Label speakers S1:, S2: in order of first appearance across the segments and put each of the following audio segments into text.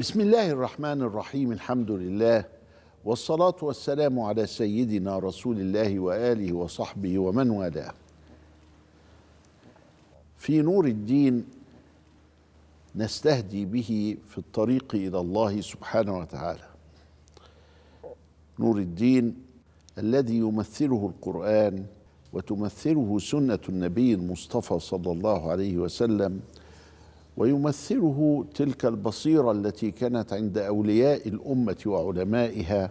S1: بسم الله الرحمن الرحيم الحمد لله والصلاة والسلام على سيدنا رسول الله وآله وصحبه ومن والاه في نور الدين نستهدي به في الطريق إلى الله سبحانه وتعالى نور الدين الذي يمثله القرآن وتمثله سنة النبي المصطفى صلى الله عليه وسلم ويمثله تلك البصيره التي كانت عند اولياء الامه وعلمائها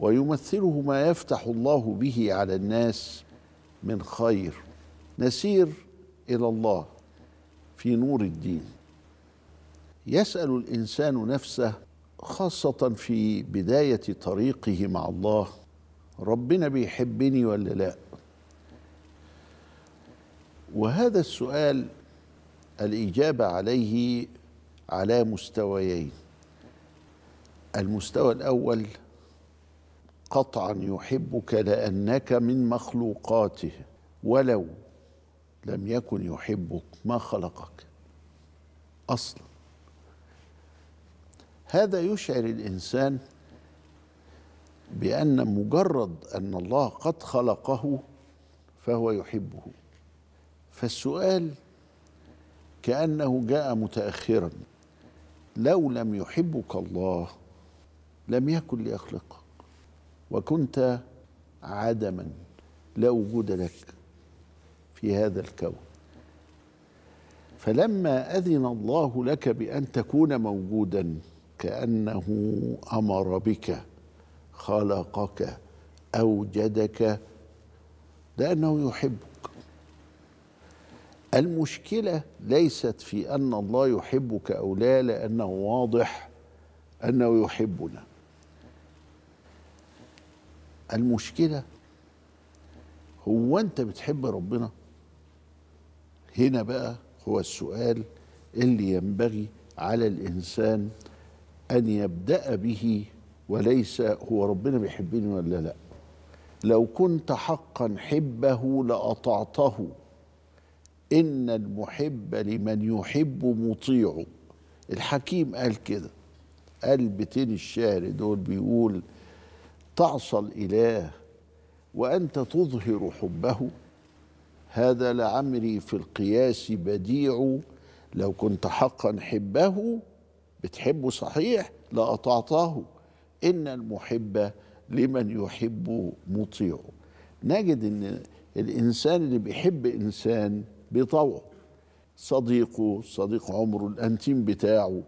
S1: ويمثله ما يفتح الله به على الناس من خير نسير الى الله في نور الدين يسال الانسان نفسه خاصه في بدايه طريقه مع الله ربنا بيحبني ولا لا وهذا السؤال الإجابة عليه على مستويين المستوى الأول قطعا يحبك لأنك من مخلوقاته ولو لم يكن يحبك ما خلقك أصلا هذا يشعر الإنسان بأن مجرد أن الله قد خلقه فهو يحبه فالسؤال كأنه جاء متأخرا لو لم يحبك الله لم يكن ليخلقك وكنت عدما لا وجود لك في هذا الكون فلما أذن الله لك بأن تكون موجودا كأنه أمر بك خلقك أوجدك لأنه يحبك المشكلة ليست في أن الله يحبك أو لا لأنه واضح أنه يحبنا المشكلة هو أنت بتحب ربنا هنا بقى هو السؤال اللي ينبغي على الإنسان أن يبدأ به وليس هو ربنا بيحبني ولا لا لو كنت حقا حبه لأطعته إن المحب لمن يحب مطيع الحكيم قال كده قال بتين الشعر دول بيقول تعصى الإله وأنت تظهر حبه هذا لعمري في القياس بديع لو كنت حقا حبه بتحبه صحيح لأطعته إن المحب لمن يحب مطيع نجد إن الإنسان اللي بيحب إنسان بيطوعه صديقه صديق عمره الانتيم بتاعه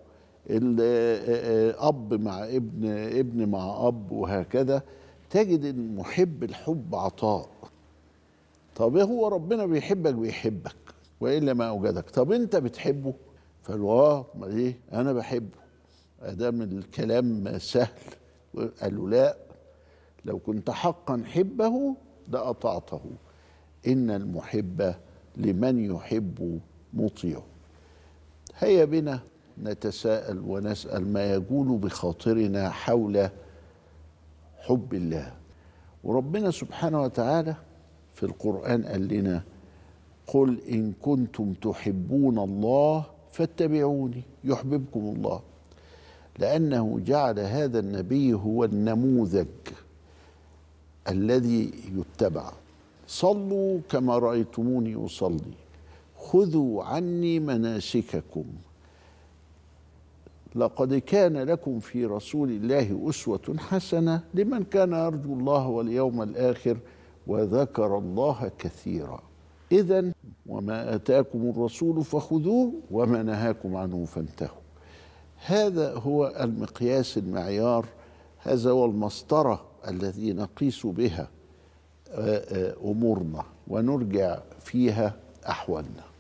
S1: الاب مع ابن ابن مع اب وهكذا تجد المحب الحب عطاء طب إيه هو ربنا بيحبك بيحبك والا ما اوجدك طب انت بتحبه فالوا اه امال ايه انا بحبه ادام الكلام سهل قالوا له لا لو كنت حقا حبه لاطعته ان المحب لمن يحب مطيعه هيا بنا نتساءل ونسأل ما يجول بخاطرنا حول حب الله وربنا سبحانه وتعالى في القرآن قال لنا قل إن كنتم تحبون الله فاتبعوني يحببكم الله لأنه جعل هذا النبي هو النموذج الذي يتبع صلوا كما رأيتموني أصلي خذوا عني مناسككم لقد كان لكم في رسول الله أسوة حسنة لمن كان يرجو الله واليوم الآخر وذكر الله كثيرا إذا وما آتاكم الرسول فخذوه وما نهاكم عنه فانتهوا هذا هو المقياس المعيار هذا هو المسطرة الذي نقيس بها امورنا ونرجع فيها احوالنا